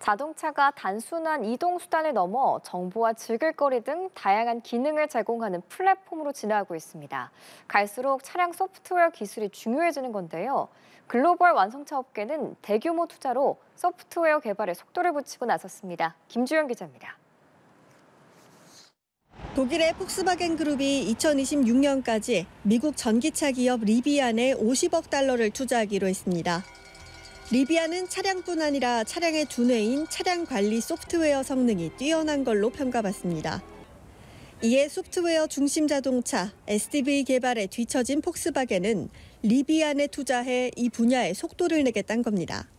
자동차가 단순한 이동 수단을 넘어 정보와 즐길거리 등 다양한 기능을 제공하는 플랫폼으로 진화하고 있습니다. 갈수록 차량 소프트웨어 기술이 중요해지는 건데요. 글로벌 완성차 업계는 대규모 투자로 소프트웨어 개발에 속도를 붙이고 나섰습니다. 김주영 기자입니다. 독일의 폭스바겐 그룹이 2026년까지 미국 전기차 기업 리비안에 50억 달러를 투자하기로 했습니다. 리비아는 차량뿐 아니라 차량의 두뇌인 차량 관리 소프트웨어 성능이 뛰어난 걸로 평가받습니다. 이에 소프트웨어 중심 자동차 SDV 개발에 뒤처진 폭스바겐은 리비안에 투자해 이 분야에 속도를 내겠다는 겁니다.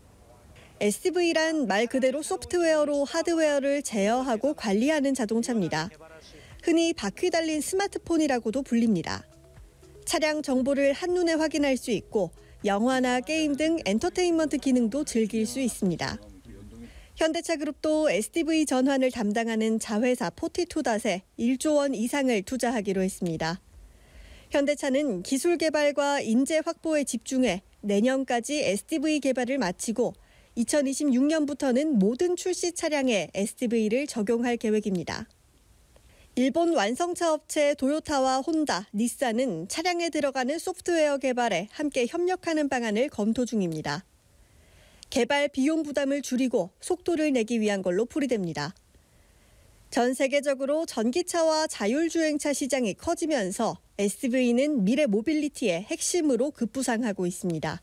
SDV란 말 그대로 소프트웨어로 하드웨어를 제어하고 관리하는 자동차입니다. 흔히 바퀴 달린 스마트폰이라고도 불립니다. 차량 정보를 한눈에 확인할 수 있고 영화나 게임 등 엔터테인먼트 기능도 즐길 수 있습니다. 현대차 그룹도 SDV 전환을 담당하는 자회사 포티투닷에 1조 원 이상을 투자하기로 했습니다. 현대차는 기술 개발과 인재 확보에 집중해 내년까지 SDV 개발을 마치고 2026년부터는 모든 출시 차량에 SDV를 적용할 계획입니다. 일본 완성차 업체 도요타와 혼다, 닛산은 차량에 들어가는 소프트웨어 개발에 함께 협력하는 방안을 검토 중입니다. 개발 비용 부담을 줄이고 속도를 내기 위한 걸로 풀이됩니다. 전 세계적으로 전기차와 자율주행차 시장이 커지면서 s v 는 미래 모빌리티의 핵심으로 급부상하고 있습니다.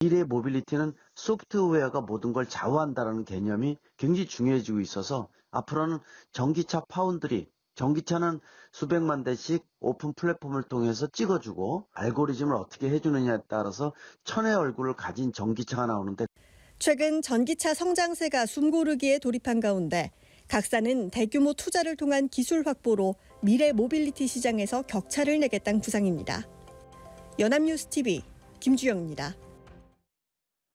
미래 모빌리티는 소프트웨어가 모든 걸 좌우한다라는 개념이 굉장히 중요해지고 있어서 앞으로는 전기차 파운드리, 전기차는 수백만 대씩 오픈 플랫폼을 통해서 찍어주고 알고리즘을 어떻게 해주느냐에 따라서 천의 얼굴을 가진 전기차가 나오는데 최근 전기차 성장세가 숨고르기에 돌입한 가운데 각사는 대규모 투자를 통한 기술 확보로 미래 모빌리티 시장에서 격차를 내겠다는 구상입니다. 연합뉴스 TV 김주영입니다.